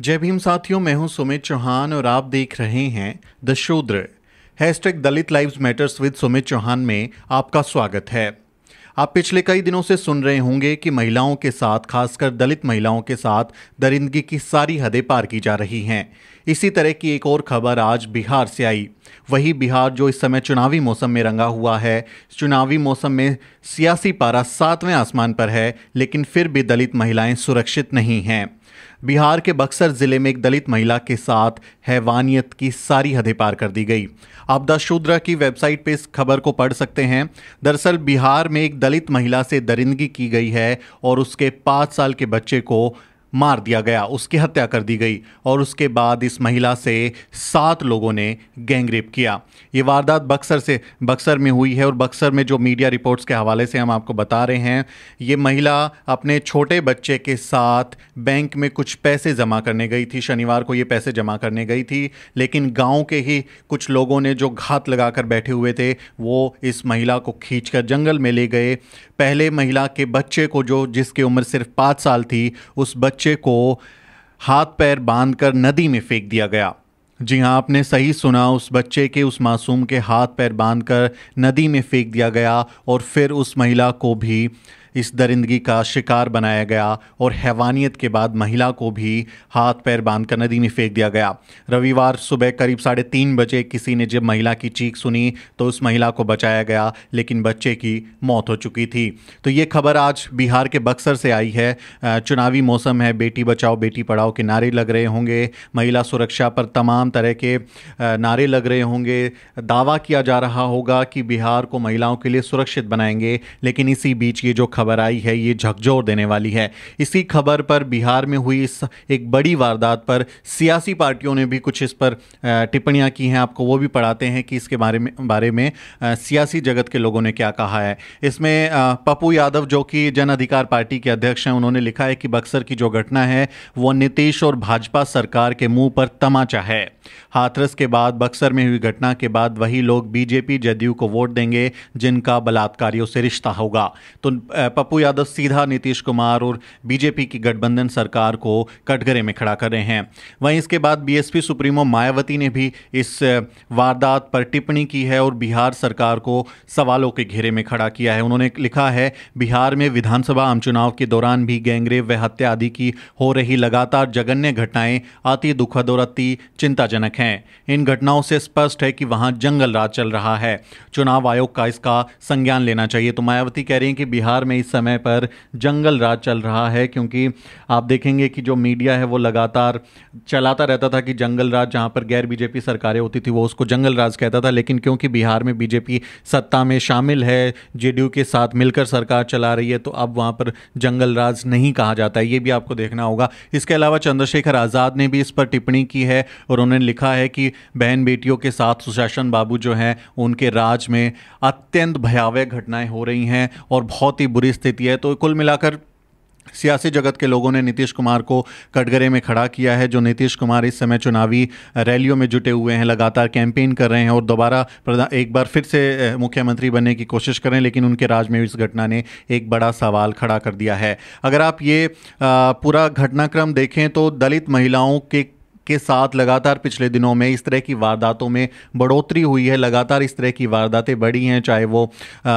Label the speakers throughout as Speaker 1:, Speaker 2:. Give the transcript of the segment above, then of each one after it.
Speaker 1: जय भीम साथियों मैं हूं सुमित चौहान और आप देख रहे हैं the Shudra hashtag Dalit lives matters with Sumit Chauhan में आपका स्वागत है आप पिछले कई दिनों से सुन रहे होंगे कि महिलाओं के साथ खासकर दलित महिलाओं के साथ दरिंदगी की सारी हदें पार की जा रही हैं इसी तरह की एक और खबर आज बिहार से आई वही बिहार जो इस समय चुनावी मौसम में रंगा हुआ है चुनावी मौसम में सियासी पारा सातवें आसमान पर है लेकिन फिर भी दलित महिलाएं सुरक्षित नहीं हैं बिहार के बक्सर जिले में एक दलित महिला के साथ हैवानियत की सारी हदें पार कर दी गई आप दशूद्रा की वेबसाइट पर इस खबर को पढ़ सकते हैं दरअसल बिहार में एक दलित महिला से दरिंदगी की गई है और उसके पाँच साल के बच्चे को मार दिया गया उसकी हत्या कर दी गई और उसके बाद इस महिला से सात लोगों ने गैंगरेप किया ये वारदात बक्सर से बक्सर में हुई है और बक्सर में जो मीडिया रिपोर्ट्स के हवाले से हम आपको बता रहे हैं ये महिला अपने छोटे बच्चे के साथ बैंक में कुछ पैसे जमा करने गई थी शनिवार को ये पैसे जमा करने गई थी लेकिन गाँव के ही कुछ लोगों ने जो घात लगा कर बैठे हुए थे वो इस महिला को खींच कर जंगल में ले गए पहले महिला के बच्चे को जो जिसकी उम्र सिर्फ पाँच साल थी उस बच्चे को हाथ पैर बांधकर नदी में फेंक दिया गया जी हाँ आपने सही सुना उस बच्चे के उस मासूम के हाथ पैर बांधकर नदी में फेंक दिया गया और फिर उस महिला को भी इस दरिंदगी का शिकार बनाया गया और हैवानियत के बाद महिला को भी हाथ पैर बांधकर नदी में फेंक दिया गया रविवार सुबह करीब साढ़े तीन बजे किसी ने जब महिला की चीख सुनी तो उस महिला को बचाया गया लेकिन बच्चे की मौत हो चुकी थी तो ये खबर आज बिहार के बक्सर से आई है चुनावी मौसम है बेटी बचाओ बेटी पढ़ाओ के नारे लग रहे होंगे महिला सुरक्षा पर तमाम तरह के नारे लग रहे होंगे दावा किया जा रहा होगा कि बिहार को महिलाओं के लिए सुरक्षित बनाएंगे लेकिन इसी बीच ये जो खबर खबर आई है ये झकझोर देने वाली है इसी खबर पर बिहार में हुई इस एक बड़ी वारदात पर सियासी पार्टियों ने भी कुछ इस पर टिप्पणियां की हैं आपको वो भी पढ़ाते हैं कि इसके बारे में बारे में सियासी जगत के लोगों ने क्या कहा है इसमें पप्पू यादव जो कि जन अधिकार पार्टी के अध्यक्ष हैं उन्होंने लिखा है कि बक्सर की जो घटना है वो नीतीश और भाजपा सरकार के मुंह पर तमाचा है हाथरस के बाद बक्सर में हुई घटना के बाद वही लोग बीजेपी जदयू को वोट देंगे जिनका बलात्कारियों से रिश्ता होगा तो पप्पू यादव सीधा नीतीश कुमार और बीजेपी की गठबंधन सरकार को कटघरे में खड़ा कर रहे हैं वहीं इसके बाद बीएसपी सुप्रीमो मायावती ने भी इस वारदात पर टिप्पणी की है और बिहार सरकार को सवालों के घेरे में खड़ा किया है उन्होंने लिखा है बिहार में विधानसभा आम चुनाव के दौरान भी गैंगरेप व हत्या आदि की हो रही लगातार जघन्य घटनाएं अति दुखद और अति चिंताजनक हैं इन घटनाओं से स्पष्ट है कि वहां जंगल राज चल रहा है चुनाव आयोग का इसका संज्ञान लेना चाहिए तो मायावती कह रही हैं कि बिहार में में इस समय पर जंगल राज चल रहा है क्योंकि आप देखेंगे कि जो मीडिया है वो लगातार चलाता रहता था कि जंगल राज जहाँ पर गैर बीजेपी सरकारें होती थी वो उसको जंगल राज कहता था लेकिन क्योंकि बिहार में बीजेपी सत्ता में शामिल है जेडीयू के साथ मिलकर सरकार चला रही है तो अब वहाँ पर जंगल राज नहीं कहा जाता है ये भी आपको देखना होगा इसके अलावा चंद्रशेखर आज़ाद ने भी इस पर टिप्पणी की है और उन्होंने लिखा है कि बहन बेटियों के साथ सुशासन बाबू जो हैं उनके राज में अत्यंत भयावह घटनाएं हो रही हैं और बहुत ही बुरी भी स्थिति है तो कुल मिलाकर सियासी जगत के लोगों ने नीतीश कुमार को कटघरे में खड़ा किया है जो नीतीश कुमार इस समय चुनावी रैलियों में जुटे हुए हैं लगातार कैंपेन कर रहे हैं और दोबारा एक बार फिर से मुख्यमंत्री बनने की कोशिश करें लेकिन उनके राज में इस घटना ने एक बड़ा सवाल खड़ा कर दिया है अगर आप ये पूरा घटनाक्रम देखें तो दलित महिलाओं के के साथ लगातार पिछले दिनों में इस तरह की वारदातों में बढ़ोतरी हुई है लगातार इस तरह की वारदातें बढ़ी हैं चाहे वो आ,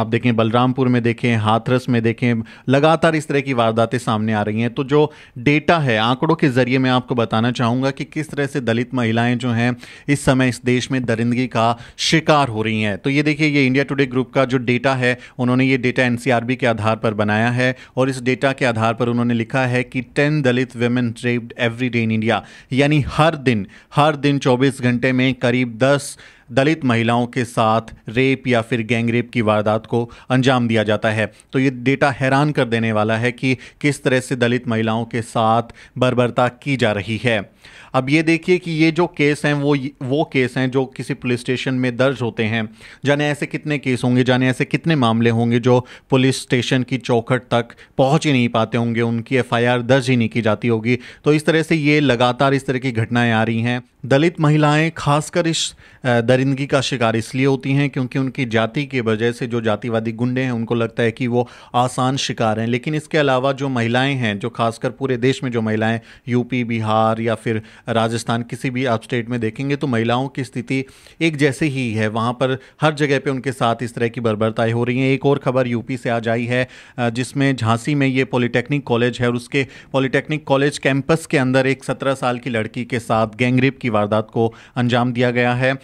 Speaker 1: आप देखें बलरामपुर में देखें हाथरस में देखें लगातार इस तरह की वारदातें सामने आ रही हैं तो जो डेटा है आंकड़ों के ज़रिए मैं आपको बताना चाहूँगा कि किस तरह से दलित महिलाएं जो हैं इस समय इस देश में दरिंदगी का शिकार हो रही हैं तो ये देखिए ये इंडिया टुडे ग्रुप का जो डेटा है उन्होंने ये डेटा एन के आधार पर बनाया है और इस डेटा के आधार पर उन्होंने लिखा है कि ten Dalit women raped every day in India यानी हर दिन हर दिन 24 घंटे में करीब 10 दलित महिलाओं के साथ रेप या फिर गैंग रेप की वारदात को अंजाम दिया जाता है तो ये डेटा हैरान कर देने वाला है कि किस तरह से दलित महिलाओं के साथ बर्बरता की जा रही है अब ये देखिए कि ये जो केस हैं वो वो केस हैं जो किसी पुलिस स्टेशन में दर्ज होते हैं जाने ऐसे कितने केस होंगे जाने ऐसे कितने मामले होंगे जो पुलिस स्टेशन की चौखट तक पहुंच ही नहीं पाते होंगे उनकी एफआईआर दर्ज ही नहीं की जाती होगी तो इस तरह से ये लगातार इस तरह की घटनाएं आ रही हैं दलित महिलाएं खासकर इस दलित दरिंदगी का शिकार इसलिए होती हैं क्योंकि उनकी जाति के वजह से जो जातिवादी गुंडे हैं उनको लगता है कि वो आसान शिकार हैं लेकिन इसके अलावा जो महिलाएं हैं जो खासकर पूरे देश में जो महिलाएं यूपी बिहार या फिर राजस्थान किसी भी आप स्टेट में देखेंगे तो महिलाओं की स्थिति एक जैसे ही है वहाँ पर हर जगह पर उनके साथ इस तरह की बर्बरताएँ हो रही हैं एक और खबर यूपी से आज आई है जिसमें झांसी में ये पॉलीटेक्निक कॉलेज है और उसके पॉलीटेक्निक कॉलेज कैंपस के अंदर एक सत्रह साल की लड़की के साथ गैंगरेप की वारदात को अंजाम दिया गया है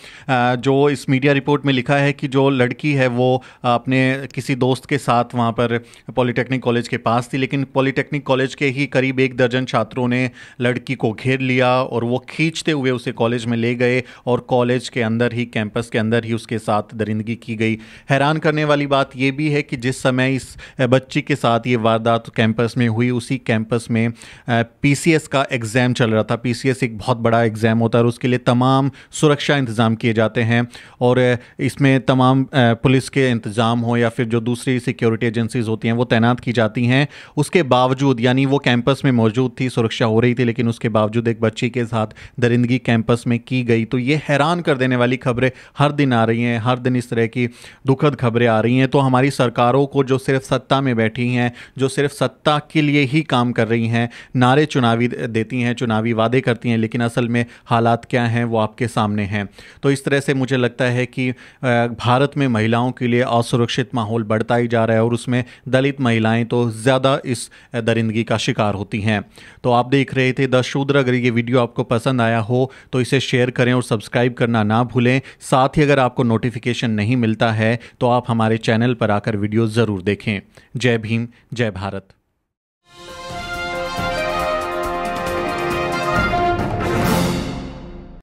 Speaker 1: जो इस मीडिया रिपोर्ट में लिखा है कि जो लड़की है वो अपने किसी दोस्त के साथ वहाँ पर पॉलिटेक्निक कॉलेज के पास थी लेकिन पॉलिटेक्निक कॉलेज के ही करीब एक दर्जन छात्रों ने लड़की को घेर लिया और वो खींचते हुए उसे कॉलेज में ले गए और कॉलेज के अंदर ही कैंपस के अंदर ही उसके साथ दरिंदगी की गई हैरान करने वाली बात ये भी है कि जिस समय इस बच्ची के साथ ये वारदात कैंपस में हुई उसी कैंपस में पी का एग्ज़ाम चल रहा था पी एक बहुत बड़ा एग्ज़ाम होता है और उसके लिए तमाम सुरक्षा इंतज़ाम किए जाते जाते हैं और इसमें तमाम पुलिस के इंतज़ाम हो या फिर जो दूसरी सिक्योरिटी एजेंसीज होती हैं वो तैनात की जाती हैं उसके बावजूद यानी वो कैंपस में मौजूद थी सुरक्षा हो रही थी लेकिन उसके बावजूद एक बच्ची के साथ दरिंदगी कैंपस में की गई तो ये हैरान कर देने वाली खबरें हर दिन आ रही हैं हर दिन इस तरह की दुखद खबरें आ रही हैं तो हमारी सरकारों को जो सिर्फ सत्ता में बैठी हैं जो सिर्फ सत्ता के लिए ही काम कर रही हैं नारे चुनावी देती हैं चुनावी वादे करती हैं लेकिन असल में हालात क्या हैं वो आपके सामने हैं तो इस तरह तरह से मुझे लगता है कि भारत में महिलाओं के लिए असुरक्षित माहौल बढ़ता ही जा रहा है और उसमें दलित महिलाएं तो ज़्यादा इस दरिंदगी का शिकार होती हैं तो आप देख रहे थे द शूद्र अगर ये वीडियो आपको पसंद आया हो तो इसे शेयर करें और सब्सक्राइब करना ना भूलें साथ ही अगर आपको नोटिफिकेशन नहीं मिलता है तो आप हमारे चैनल पर आकर वीडियो ज़रूर देखें जय भीम जय भारत